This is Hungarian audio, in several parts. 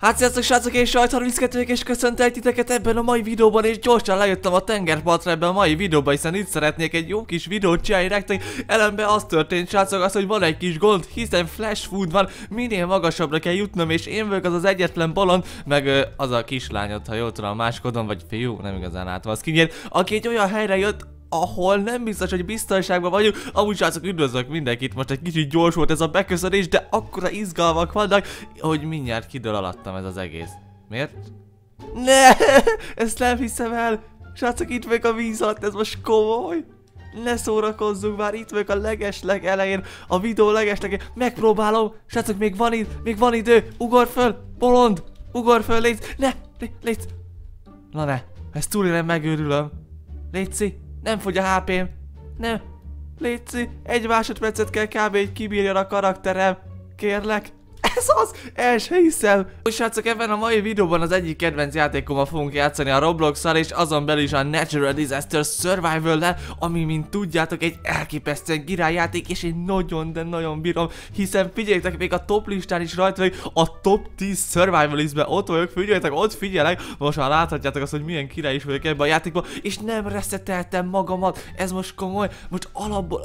Hát sziasztok srácok, és sajt 32 és köszöntelek titeket ebben a mai videóban, és gyorsan lejöttem a tengerpartra ebben a mai videóban, hiszen itt szeretnék egy jó kis videót csinálni nektek. Ellenben az történt srácok, az, hogy van egy kis gond, hiszen flash food van, minél magasabbra kell jutnom, és én vagyok az az egyetlen balon, meg ö, az a kislány ha jól tudom, máskodom, vagy fiú, nem igazán látom az kinyert, aki egy olyan helyre jött, ahol nem biztos, hogy biztonságban vagyunk. Amúgy srácok, üdvözlök mindenkit, most egy kicsit gyors volt ez a beköszönés, de akkora izgalmak vannak, hogy mindjárt kidől alattam ez az egész. Miért? Ne, ezt nem hiszem el. Srácok, itt meg a víz alatt, ez most komoly ne szórakozzunk már, itt vagyok a legesleg elején, a videó legesleg megpróbálom, srácok, még van, itt, még van idő, ugor föl, bolond, ugor föl, légy, ne, légy, légy, na ne, ezt túlélem, megőrülöm, légy, nem fogy a HP-m. Nem. Léci, egy másodpercet kell kb. egy kibírjon a karakterem. Kérlek. Ez az! El se hiszem! Úgy srácok, ebben a mai videóban az egyik kedvenc játékommal fogunk játszani a roblox és azon belül is a Natural Disaster Survival-lel, ami, mint tudjátok, egy elképesztően királyjáték, és én nagyon, de nagyon bírom, hiszen figyeljetek, még a top listán is rajta vagy, a top 10 Survival Survivalistben ott vagyok, figyeljetek, ott figyelek, most már láthatjátok azt, hogy milyen király is vagyok ebben a játékban, és nem reszeteltem magamat, ez most komoly, most alapból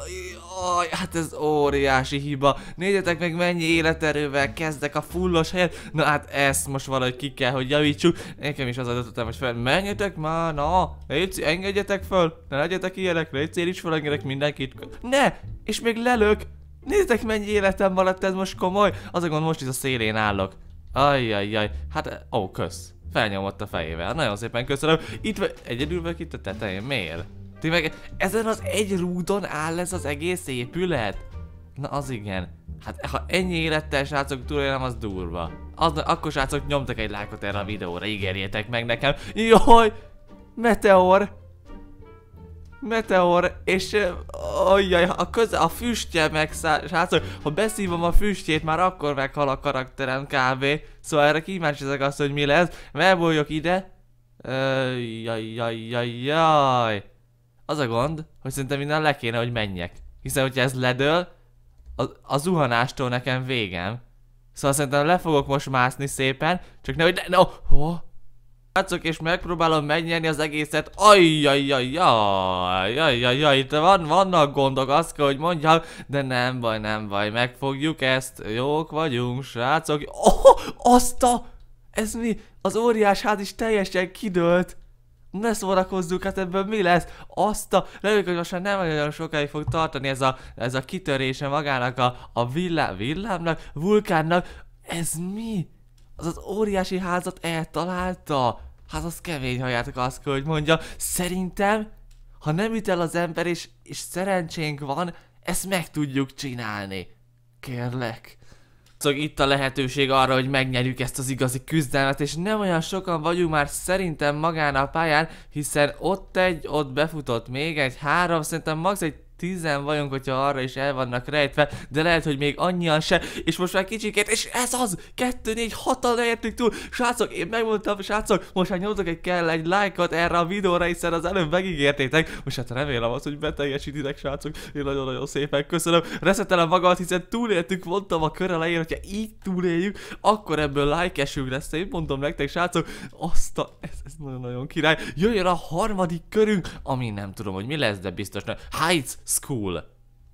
Aj, hát ez óriási hiba. Nézzetek meg mennyi életerővel kezdek a fullos helyet. Na hát ezt most valahogy ki kell, hogy javítsuk. Nekem is az adottam, hogy fel. Menjetek már, na. Léci, engedjetek föl. Ne legyetek ilyenek. Léci, én is felengedek mindenkit. Ne! És még lelök. Nézzetek mennyi életem maradt ez most komoly. Az a gond most is a szélén állok. Ajjajjaj. Hát, ó, kösz. Felnyomott a fejével. Nagyon szépen köszönöm. Itt vagy, egyedül vagyok itt a tetején. Miért? Ti meg ezen az egy rúdon áll ez az egész épület? Na az igen. Hát ha ennyi élettel srácok túlélem, az durva. Az, akkor srácok nyomtak egy lájkot erre a videóra, ígérjétek meg nekem. Jaj! Meteor! Meteor, és ojjaj, a, köze, a füstje megszáll, srácok, ha beszívom a füstjét, már akkor meghal a karakterem kb. Szóval erre kíváncsi ezek azt, hogy mi lesz. Mert ide. Jaj, jaj, jaj, jaj. Az a gond, hogy szerintem innen le kéne, hogy menjek. Hiszen, hogyha ez ledől, a, a zuhanástól nekem végem. Szóval szerintem le fogok most mászni szépen, csak nehogy ne... No. Oh, ho? Látszok és megpróbálom megnyerni az egészet. Ajjajjajjajjajjajjaj, itt van, vannak gondok, azt kell, hogy mondjam, de nem baj, nem baj, megfogjuk ezt. Jók vagyunk, Oh, azt a... Ez mi? Az óriás is teljesen ne szórakozzunk, hát ebből mi lesz? Azt a, reméljük, hogy most már nem nagyon sokáig fog tartani ez a, ez a kitörése magának a, a villám, villámnak, vulkánnak. Ez mi? Az az óriási házat eltalálta? Hát az kemény hajátok azt kell, hogy mondja. Szerintem, ha nem üt el az ember és, és szerencsénk van, ezt meg tudjuk csinálni. Kérlek. Srácok, itt a lehetőség arra, hogy megnyerjük ezt az igazi küzdelmet, és nem olyan sokan vagyunk már szerintem magán a pályán, hiszen ott egy, ott befutott még egy három, szerintem max egy Tizen vagyunk, hogyha arra is el vannak rejtve, de lehet, hogy még annyian se, és most már kicsikét, és ez az! kettő, négy, hatal lehetünk túl! Srácok, én megmondtam, srácok, most már nyomtok egy kell egy lájkot erre a videóra, hiszen az előbb megígértétek, most hát remélem az, hogy beteljesítitek, srácok, én nagyon-nagyon szépen köszönöm, reszetelem magamat, hiszen túléltük, mondtam a kör elején, hogyha így túléljük, akkor ebből lájkesünk lesz, én mondom nektek, srácok, azt a, ez, ez nagyon-nagyon király, jöjjön a harmadik körünk, ami nem tudom, hogy mi lesz, de biztos hogy Heights School.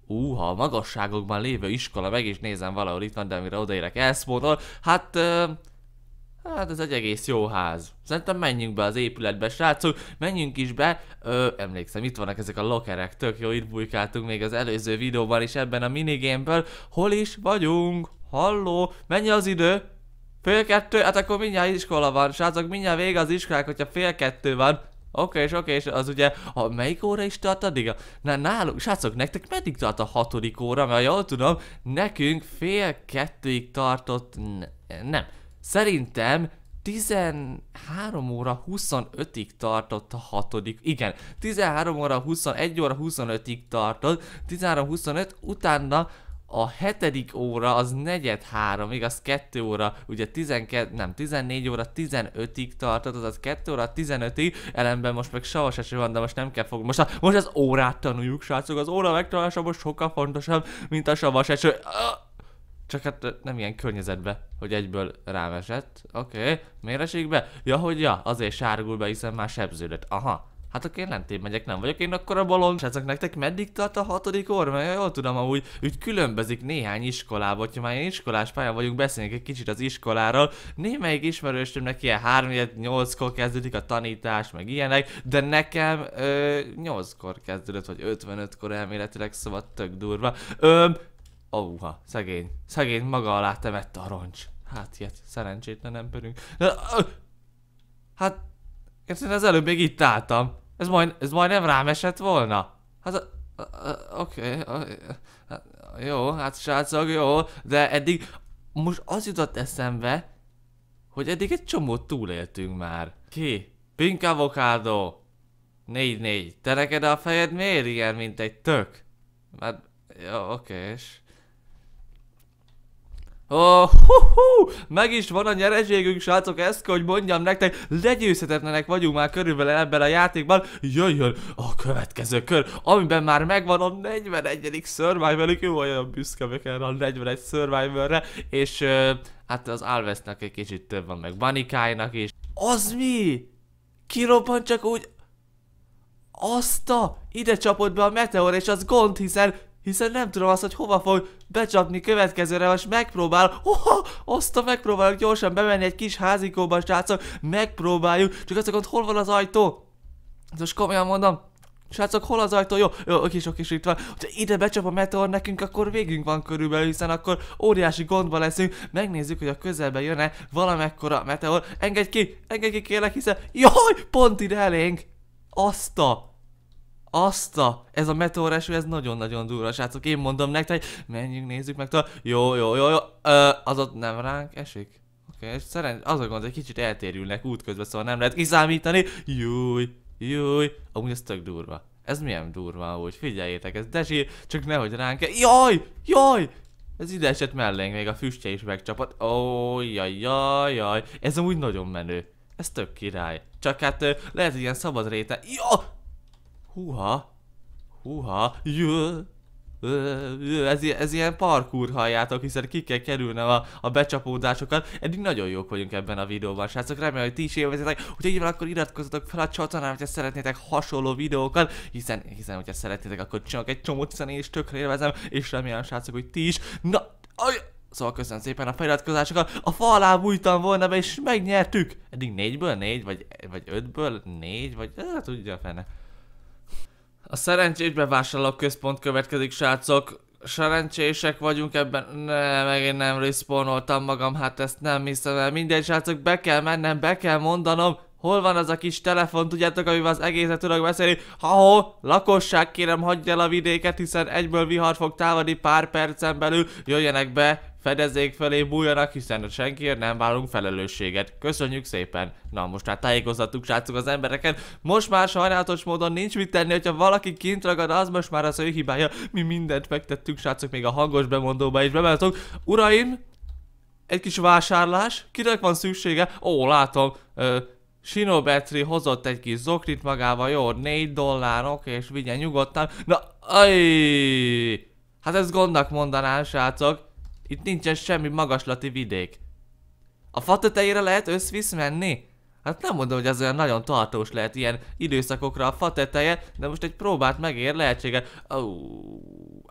Úha, a magasságokban lévő iskola, meg is nézem valahol itt van, de amire odaérek elszpótol. Hát, uh, hát ez egy egész jó ház. Szerintem menjünk be az épületbe, srácok, menjünk is be. Ö, emlékszem, itt vannak ezek a lokerek, tök jó, itt bujkáltunk még az előző videóban is ebben a minigémből. Hol is vagyunk? Halló, mennyi az idő? Fél kettő? Hát akkor mindjárt iskola van, srácok, mindjárt vége az iskolák, hogyha fél kettő van. Oké, és oké, és az ugye, a melyik óra is tart addig? Na nálunk, srácok, nektek meddig tart a hatodik óra? Mert jól tudom, nekünk fél kettőig tartott, nem, szerintem 13 óra 25-ig tartott a hatodik, igen, 13 óra 21 óra 25-ig tartott, 13-25, utána a hetedik óra az negyed háromig, az kettő óra, ugye 12, nem, 14 óra 15-ig tartott, azaz 2 óra 15-ig, ellenben most meg sehol se van, de most nem kell fog, most, a, most az órát tanuljuk, srácok, az óra megtalálása most sokkal fontosabb, mint a savas eső. Csak hát nem ilyen környezetbe, hogy egyből rám esett. Oké, okay. miért esik be? Ja, hogy ja, azért sárgul be, hiszen már sebződött. Aha, Hát akkor én nem megyek, nem vagyok én akkor a bolond. Srácok, nektek meddig tart a hatodik or? Mert jól tudom, amúgy úgy különbözik néhány iskolába, hogyha már iskolás pályán vagyunk, beszéljünk egy kicsit az iskoláról. Némelyik ismerősömnek ilyen 3 8 kor kezdődik a tanítás, meg ilyenek, de nekem ö, 8-kor kezdődött, vagy 55-kor elméletileg, szóval tök durva. Öm, Óha, szegény. Szegény maga alá temette a roncs. Hát ilyet, szerencsétlen emberünk. Hát, én az előbb még itt álltam. Ez, majd, ez majd nem rám esett volna. Hát, oké, okay, jó, hát srácok, jó, de eddig most az jutott eszembe, hogy eddig egy csomót túléltünk már. Ki? Pink avokádó. 4-4. Te neked a fejed miért ilyen, mint egy tök? Mert, jó, oké, és... Oh, hú, hú, meg is van a nyereségünk, srácok, ezt kell, hogy mondjam nektek, legyőzhetetlenek vagyunk már körülbelül ebben a játékban. Jöjjön a következő kör, amiben már megvan a 41. survivalük. Jó, olyan büszke vagyok erre a 41 survivalre, és uh, hát az Alvesnek egy kicsit több van, meg Banikájnak is. Az mi? Kirobban csak úgy... Azt a... Ide csapott be a meteor, és az gond, hiszen hiszen nem tudom azt, hogy hova fog becsapni következőre, most megpróbál. Hoha, azt a megpróbáljuk gyorsan bemenni egy kis házikóba, srácok. Megpróbáljuk. Csak azt mondom, hol van az ajtó? Hát most komolyan mondom, Srácok, hol az ajtó? Jó, jó, oké, sok is itt van. Ha ide becsap a meteor nekünk, akkor végünk van körülbelül, hiszen akkor óriási gondba leszünk. Megnézzük, hogy a közelben jön-e valamekkora meteor. Engedj ki, engedj ki kérlek, hiszen... Jaj, pont ide elénk! Azt a azt a, ez a eső, ez nagyon-nagyon durva, srácok. Én mondom nektek, hogy menjünk, nézzük meg, tőle. jó, jó, jó, jó, Ö, az ott nem ránk esik. Oké, és szerint az a gond, hogy kicsit eltérülnek útközben, szóval nem lehet kiszámítani. Júj, júj, amúgy ez tök durva. Ez milyen durva úgy, figyeljétek, ez desi, csak nehogy ránk, e- jaj, jaj, ez ide esett mellénk, még a füstje is megcsapat. Ó, oh, jaj, jaj, jaj, ez amúgy nagyon menő. Ez tök király. Csak hát lehet, hogy ilyen szabad réte. Jaj! Húha. Húha. Jö. Ez, ez ilyen parkour halljátok, hiszen ki kell kerülnem a, a becsapódásokat. Eddig nagyon jók vagyunk ebben a videóban, srácok. Remélem, hogy ti is élvezetek. Úgyhogy így akkor iratkozzatok fel a csatornára, hogyha szeretnétek hasonló videókat, hiszen, hiszen hogyha szeretnétek, akkor csinálok egy csomót, hiszen én is tökre élvezem, és remélem, srácok, hogy ti is. Na, aj, Szóval köszönöm szépen a feliratkozásokat, a fa bújtam volna be, és megnyertük! Eddig négyből négy, vagy, vagy ötből négy, vagy hát tudja fene. A szerencsés központ következik, srácok. Szerencsések vagyunk ebben. Ne, meg én nem respawnoltam magam, hát ezt nem hiszem el. Mindegy, srácok, be kell mennem, be kell mondanom, Hol van az a kis telefon, tudjátok, amivel az egészet tudok beszélni? Ha-ho, lakosság kérem, hagyja el a vidéket, hiszen egyből vihar fog támadni pár percen belül. Jöjjenek be, Fedezék felé, bújjanak, hiszen senkiért nem válunk felelősséget. Köszönjük szépen! Na most már tájékozhattuk srácok az embereket. Most már sajnálatos módon nincs mit tenni, hogyha valaki kint ragad, az most már az ő hibája. Mi mindent megtettük srácok, még a hangos bemondóba is bemeltünk. Uraim, egy kis vásárlás, kinek van szüksége? Ó, látom, ö, Sinobetri hozott egy kis zokrit magával, jó, 4 dollár, oké, és vigyen nyugodtan. Na, ajj! Hát ezt gondnak mondanám, srácok. Itt nincsen semmi magaslati vidék. A fa tetejére lehet összvisz menni? Hát nem mondom, hogy ez olyan nagyon tartós lehet ilyen időszakokra a fa teteje, de most egy próbát megér, lehetsége.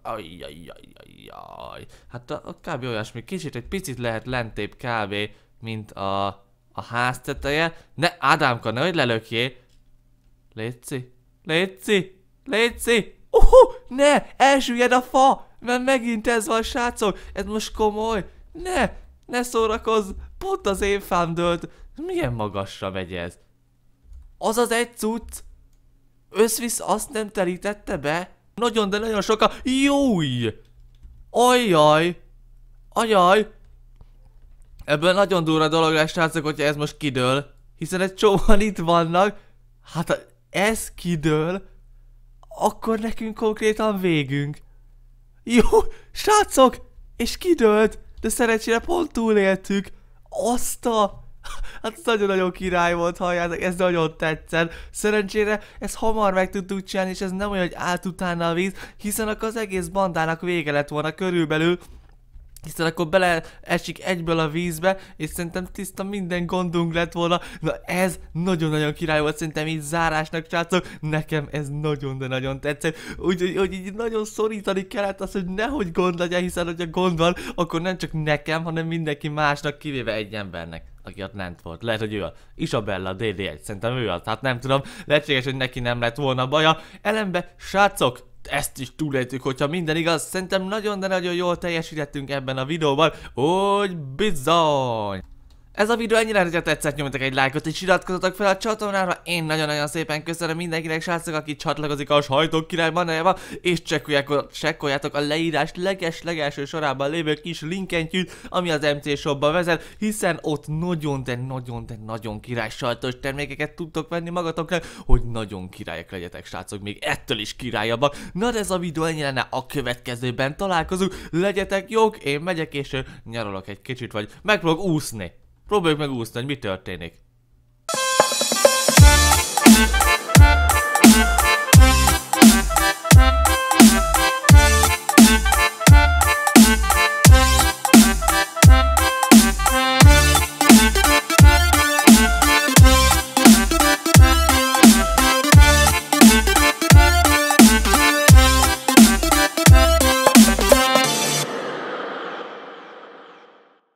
Ajjajjajjajjaj. Hát a, a kb. olyasmi, kicsit egy picit lehet lentébb kb. mint a, a ház teteje. Ne, Ádámka, hogy lelökjé. Léci, léci, léci. Uhu, ne, elsüllyed a fa mert megint ez van, srácok, ez most komoly. Ne, ne szórakozz, pont az én fám dölt. Milyen magasra megy ez? Az az egy cucc? Összvisz azt nem terítette be? Nagyon, de nagyon sokan. Júj! Ajjaj! Ajaj! Ebből nagyon durva dolog lesz, srácok, hogyha ez most kidől. Hiszen egy csóan itt vannak. Hát ha ez kidől, akkor nekünk konkrétan végünk. Jó, srácok, és kidőlt, de szerencsére pont túléltük. Azt a... Hát ez nagyon-nagyon király volt, halljátok, ez nagyon tetszett. Szerencsére ezt hamar meg tudtuk csinálni, és ez nem olyan, hogy állt utána a víz, hiszen akkor az egész bandának vége lett volna körülbelül, hiszen akkor bele esik egyből a vízbe, és szerintem tiszta minden gondunk lett volna. Na ez nagyon-nagyon király volt, szerintem így zárásnak, srácok, nekem ez nagyon, de nagyon tetszett. Úgyhogy úgy, így nagyon szorítani kellett azt, hogy nehogy gond legyen, hiszen hogyha gond van, akkor nem csak nekem, hanem mindenki másnak, kivéve egy embernek aki ott lent volt. Lehet, hogy ő a Isabella DD1, szerintem ő az, hát nem tudom, lehetséges, hogy neki nem lett volna baja. Ellenbe, srácok, ezt is túléltük, hogyha minden igaz, szerintem nagyon, nagyon jól teljesítettünk ebben a videóban, hogy bizony! Ez a videó ennyire, hogyha tetszett, nyomjatok egy lájkot és iratkozzatok fel a csatornára. Én nagyon-nagyon szépen köszönöm mindenkinek, srácok, aki csatlakozik a sajtok király manájába, és csekkoljátok a leírás leges-legelső sorában lévő kis linkentyűt, ami az MC Shopba vezet, hiszen ott nagyon, de nagyon, de nagyon király sajtos termékeket tudtok venni magatoknak, hogy nagyon királyek legyetek, srácok, még ettől is királyabbak. Na de ez a videó ennyi lenne, a következőben találkozunk, legyetek jók, én megyek és nyaralok egy kicsit, vagy megpróbálok úszni. Próbáljuk megúszni, hogy mi történik.